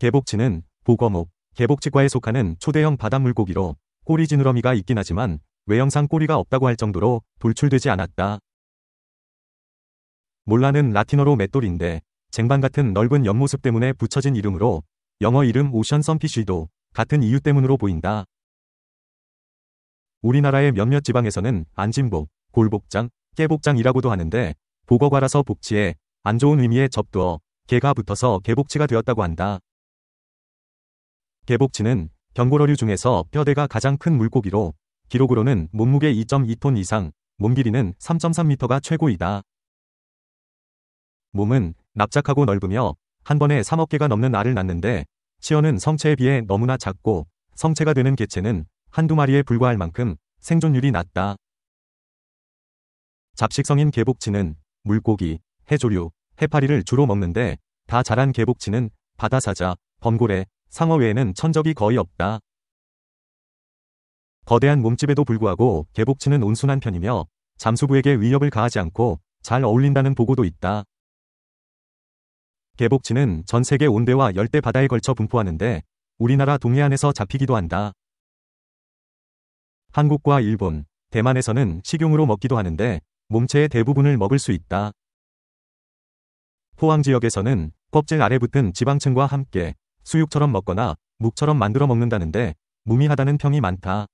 개복치는 보거목, 개복치과에 속하는 초대형 바닷물고기로 꼬리 지느러미가 있긴 하지만 외형상 꼬리가 없다고 할 정도로 돌출되지 않았다. 몰라는 라틴어로 맷돌인데 쟁반 같은 넓은 옆모습 때문에 붙여진 이름으로 영어 이름 오션 썬피쉬도 같은 이유 때문으로 보인다. 우리나라의 몇몇 지방에서는 안진복, 골복장, 깨복장이라고도 하는데 보거과라서 복치에 안 좋은 의미에 접두어 개가 붙어서 개복치가 되었다고 한다. 개복치는 경골어류 중에서 뼈대가 가장 큰 물고기로 기록으로는 몸무게 2.2톤 이상, 몸 길이는 3.3m가 최고이다. 몸은 납작하고 넓으며 한 번에 3억 개가 넘는 알을 낳는데 치어는 성체에 비해 너무나 작고 성체가 되는 개체는 한두 마리에 불과할 만큼 생존율이 낮다. 잡식성인 개복치는 물고기, 해조류, 해파리를 주로 먹는데 다 자란 개복치는 바다사자, 범고래, 상어 외에는 천적이 거의 없다. 거대한 몸집에도 불구하고 개복치는 온순한 편이며 잠수부에게 위협을 가하지 않고 잘 어울린다는 보고도 있다. 개복치는 전 세계 온대와 열대 바다에 걸쳐 분포하는데 우리나라 동해안에서 잡히기도 한다. 한국과 일본, 대만에서는 식용으로 먹기도 하는데 몸체의 대부분을 먹을 수 있다. 포항 지역에서는 껍질 아래 붙은 지방층과 함께 수육처럼 먹거나 묵처럼 만들어 먹는다는데 무미하다는 평이 많다.